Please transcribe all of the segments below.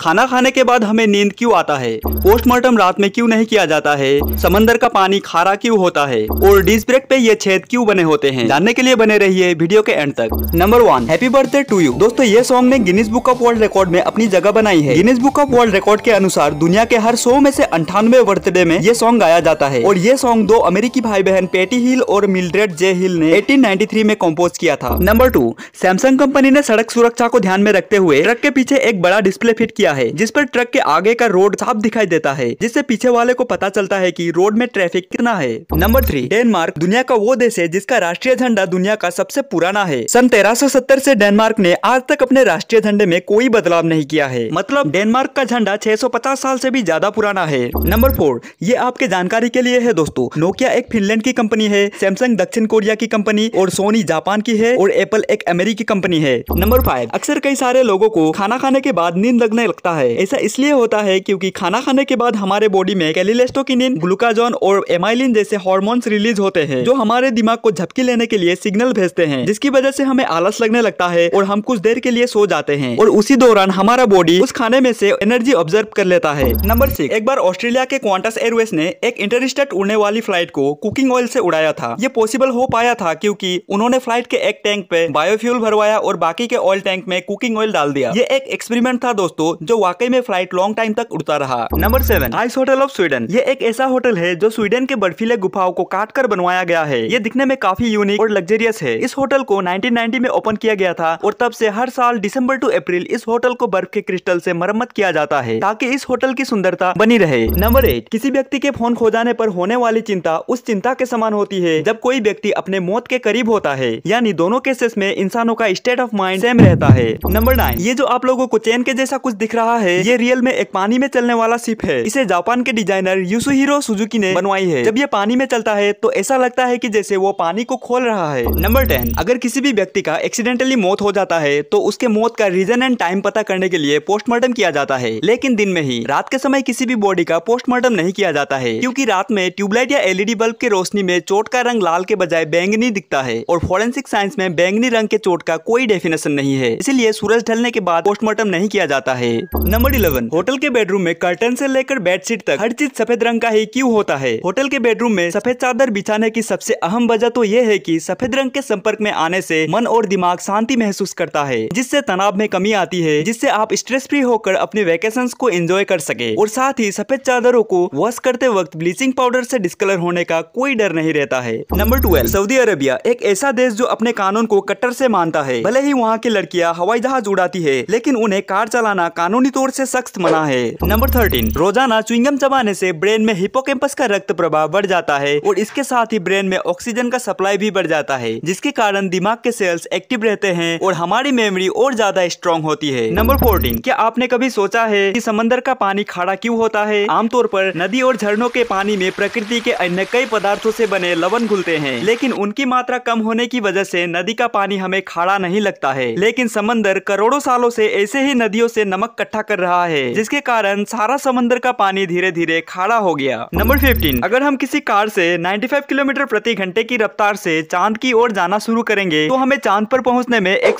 खाना खाने के बाद हमें नींद क्यों आता है पोस्टमार्टम रात में क्यों नहीं किया जाता है समंदर का पानी खारा क्यों होता है और डिस्क ब्रेक पे ये छेद क्यों बने होते हैं जानने के लिए बने रहिए वीडियो के एंड तक number one happy birthday to you दोस्तों ये सॉन्ग ने Guinness Book of World Record में अपनी जगह बनाई है Guinness Book of World Record के अनुसार दुनिया के हर सौ में से अंठानवे बर्थडे में ये सॉन्ग गाया जाता है और ये सॉन्ग दो अमेरिकी भाई बहन पेटी हिल और मिलड्रेड जे हिल ने थ्री में कम्पोज किया था नंबर टू सैमसंग कंपनी ने सड़क सुरक्षा को ध्यान में रखते हुए ट्रक के पीछे एक बड़ा डिस्प्ले फिट किया किया है जिस पर ट्रक के आगे का रोड साफ दिखाई देता है जिससे पीछे वाले को पता चलता है की रोड में ट्रैफिक कितना है नंबर थ्री डेनमार्क दुनिया का वो देश है जिसका राष्ट्रीय झंडा दुनिया का सबसे पुराना है सन तेरह सौ सत्तर से डेनमार्क ने आज तक अपने राष्ट्रीय झंडे में कोई बदलाव नहीं किया है मतलब डेनमार्क का झंडा छह सौ पचास साल से भी ज्यादा पुराना है नंबर फोर ये आपके जानकारी के लिए है दोस्तों नोकिया एक फिनलैंड की कंपनी है सैमसंग दक्षिण कोरिया की कंपनी और सोनी जापान की है और एप्पल एक अमेरिकी कंपनी है नंबर फाइव अक्सर कई सारे लोगों को खाना खाने के बाद नींद लगने सकता है ऐसा इसलिए होता है क्योंकि खाना खाने के बाद हमारे बॉडी में कैलिलेस्टोकिनिन ग्लूकाजोन और एमाइलिन जैसे हॉर्मोन्स रिलीज होते हैं जो हमारे दिमाग को झपकी लेने के लिए सिग्नल भेजते हैं जिसकी वजह से हमें आलस लगने लगता है और हम कुछ देर के लिए सो जाते हैं और उसी दौरान हमारा बॉडी उस खाने में से एनर्जी ऑब्जर्व कर लेता है नंबर सिक्स एक बार ऑस्ट्रेलिया के क्वांटस एयरवेज ने एक इंटरस्टेट उड़ने वाली फ्लाइट को कुकिंग ऑयल से उड़ाया था ये पॉसिबल हो पाया था क्योंकि उन्होंने फ्लाइट के एक टैंक पे बायोफ्यूल भरवाया और बाकी के ऑयल टैंक में कुकिंग ऑयल डाल दिया ये एक एक्सपेरिमेंट था दोस्तों जो वाकई में फ्लाइट लॉन्ग टाइम तक उड़ता रहा number seven ice hotel of Sweden ये एक ऐसा होटल है जो स्वीडन के बर्फीले गुफाओं को काट कर बनवाया गया है ये दिखने में काफी यूनिक और लग्जरियस है इस होटल को 1990 में ओपन किया गया था और तब से हर साल दिसंबर टू अप्रैल इस होटल को बर्फ के क्रिस्टल से मरम्मत किया जाता है ताकि इस होटल की सुंदरता बनी रहे नंबर एट किसी व्यक्ति के फोन खो जाने पर होने वाली चिंता उस चिंता के समान होती है जब कोई व्यक्ति अपने मौत के करीब होता है यानी दोनों केसेस में इंसानों का स्टेट ऑफ माइंड सेम रहता है नंबर नाइन ये जो आप लोगों को चैन के जैसा कुछ दिख रहा है ये रियल में एक पानी में चलने वाला शिप है इसे जापान के डिजाइनर हीरो सुजुकी ने बनवाई है जब ये पानी में चलता है तो ऐसा लगता है की जैसे वो पानी को खोल रहा है नंबर टेन अगर किसी भी व्यक्ति का एक्सीडेंटली मौत हो जाता है तो उसके मौत का रीजन एंड टाइम पता करने के लिए पोस्टमार्टम किया जाता है लेकिन दिन में ही रात के समय किसी भी बॉडी का पोस्टमार्टम नहीं किया जाता है क्योंकि रात में ट्यूबलाइट या एलईडी बल्ब की रोशनी में चोट का रंग लाल के बजाय बैंगनी दिखता है और फोरेंसिक साइंस में बैंगनी रंग के चोट का कोई डेफिनेशन नहीं है इसीलिए सूरज ढलने के बाद पोस्टमार्टम नहीं किया जाता है नंबर इलेवन होटल के बेडरूम में कर्टन से लेकर बेडशीट तक हर चीज सफेद रंग का ही क्यों होता है होटल के बेडरूम में सफेद चादर बिछाने की सबसे अहम वजह तो ये है कि सफेद रंग के संपर्क में आने से मन और दिमाग शांति महसूस करता है जिससे तनाव में कमी आती है जिससे आप स्ट्रेस फ्री होकर अपने वेकेशन को एंजॉय कर सके और साथ ही सफेद चादरों को वॉश करते वक्त ब्लीचिंग पाउडर ऐसी डिस्कलर होने का कोई डर नहीं रहता है नंबर ट्वेल्व सऊदी अरेबिया एक ऐसा देश जो अपने कानून को कट्टर ऐसी मानता है भले ही वहाँ की लड़कियाँ हवाई जहाज उड़ाती है लेकिन उन्हें कार चलाना कानून कानूनी तौर से सख्त मना है नंबर थर्टीन रोजाना चुंगम चबाने से ब्रेन में हिपोकैम्पस का रक्त प्रभाव बढ़ जाता है और इसके साथ ही ब्रेन में ऑक्सीजन का सप्लाई भी बढ़ जाता है जिसके कारण दिमाग के सेल्स एक्टिव रहते हैं और हमारी मेमोरी और ज्यादा स्ट्रॉन्ग होती है नंबर फोर्टीन क्या आपने कभी सोचा है की समंदर का पानी खाड़ा क्यूँ होता है आमतौर पर नदी और झरनों के पानी में प्रकृति के अन्य कई पदार्थों से बने लवन घुलते हैं लेकिन उनकी मात्रा कम होने की वजह से नदी का पानी हमें खाड़ा नहीं लगता है लेकिन समंदर करोड़ों सालों से ऐसे ही नदियों से नमक इकट्ठा कर रहा है जिसके कारण सारा समंदर का पानी धीरे धीरे खड़ा हो गया नंबर फिफ्टीन अगर हम किसी कार से 95 किलोमीटर प्रति घंटे की रफ्तार से चांद की ओर जाना शुरू करेंगे तो हमें चांद पर पहुंचने में एक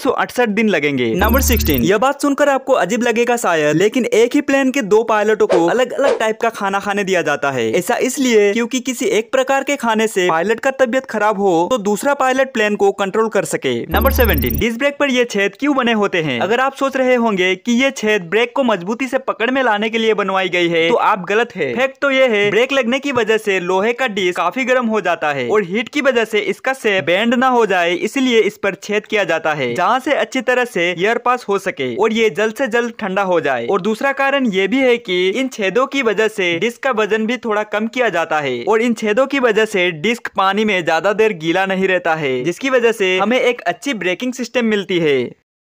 दिन लगेंगे नंबर सिक्सटीन यह बात सुनकर आपको अजीब लगेगा शायद लेकिन एक ही प्लेन के दो पायलटों को अलग अलग टाइप का खाना खाने दिया जाता है ऐसा इसलिए क्यूँकी किसी एक प्रकार के खाने ऐसी पायलट का तबियत खराब हो तो दूसरा पायलट प्लेन को कंट्रोल कर सके नंबर सेवेंटीन डिस्क ब्रेक आरोप ये छेद क्यूँ बने होते हैं अगर आप सोच रहे होंगे की ये छेद ब्रेक को मजबूती से पकड़ में लाने के लिए बनवाई गई है तो आप गलत है फैक्ट तो ये है ब्रेक लगने की वजह से लोहे का डिस्क काफी गर्म हो जाता है और हीट की वजह से इसका से बैंड ना हो जाए इसलिए इस पर छेद किया जाता है जहाँ से अच्छी तरह से एयर पास हो सके और ये जल्द से जल्द ठंडा हो जाए और दूसरा कारण ये भी है की इन छेदों की वजह से डिस्क का वजन भी थोड़ा कम किया जाता है और इन छेदों की वजह से डिस्क पानी में ज्यादा देर गीला नहीं रहता है जिसकी वजह से हमें एक अच्छी ब्रेकिंग सिस्टम मिलती है